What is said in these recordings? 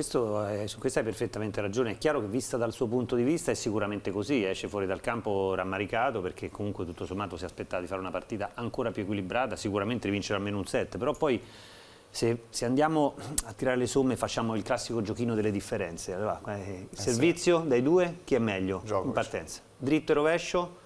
questo, eh, su questo hai perfettamente ragione, è chiaro che vista dal suo punto di vista è sicuramente così, esce fuori dal campo rammaricato perché comunque tutto sommato si aspettava di fare una partita ancora più equilibrata, sicuramente vincere almeno un set, però poi se, se, andiamo a tirare le somme facciamo il classico giochino delle differenze, allora, eh, eh servizio dai due, chi è meglio Gioco, in partenza? Dritto e rovescio?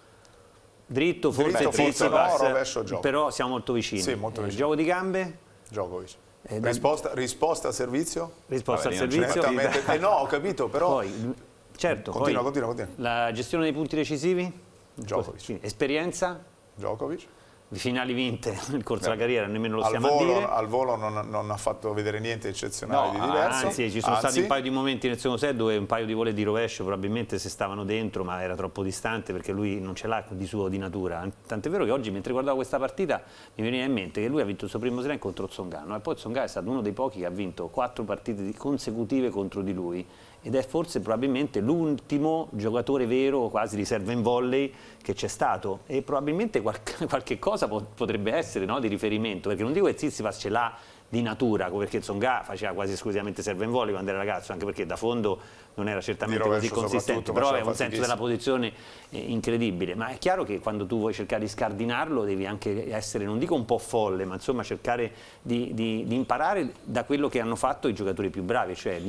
Dritto, forse, dritto, forse, forse no, rovescio, gioco. però siamo molto vicini. Sì, molto eh, vicini. Gioco di gambe? Djokovic. Eh, risposta, risposta al servizio? Risposta Vabbè, al servizio. Eh no, ho capito, però... Poi, mm, certo, continua, poi, continua, continua. La gestione dei punti decisivi? Djokovic. esperienza? Djokovic di finali vinte nel corso della eh, carriera nemmeno lo al stiamo volo, a dire. Al volo non, non, ha fatto vedere niente eccezionale no, di diverso. Anzi, ci sono anzi. stati un paio di momenti nel secondo set dove un paio di vole di rovescio probabilmente se stavano dentro ma era troppo distante perché lui non ce l'ha di suo di natura. Tant'è vero che oggi mentre guardavo questa partita mi veniva in mente che lui ha vinto il suo primo slam contro Zongano e poi Zongano è stato uno dei pochi che ha vinto quattro partite consecutive contro di lui ed è forse probabilmente l'ultimo giocatore vero, quasi riserva in volley, che c'è stato e probabilmente qualche, qualche cosa po potrebbe essere no, di riferimento, perché non dico che Zizipas ce l'ha di natura, perché Zonga faceva quasi esclusivamente serve in volley quando era ragazzo, anche perché da fondo non era certamente così consistente, però aveva un senso della posizione eh, incredibile, ma è chiaro che quando tu vuoi cercare di scardinarlo devi anche essere, non dico un po' folle, ma insomma cercare di, di, di imparare da quello che hanno fatto i giocatori più bravi, cioè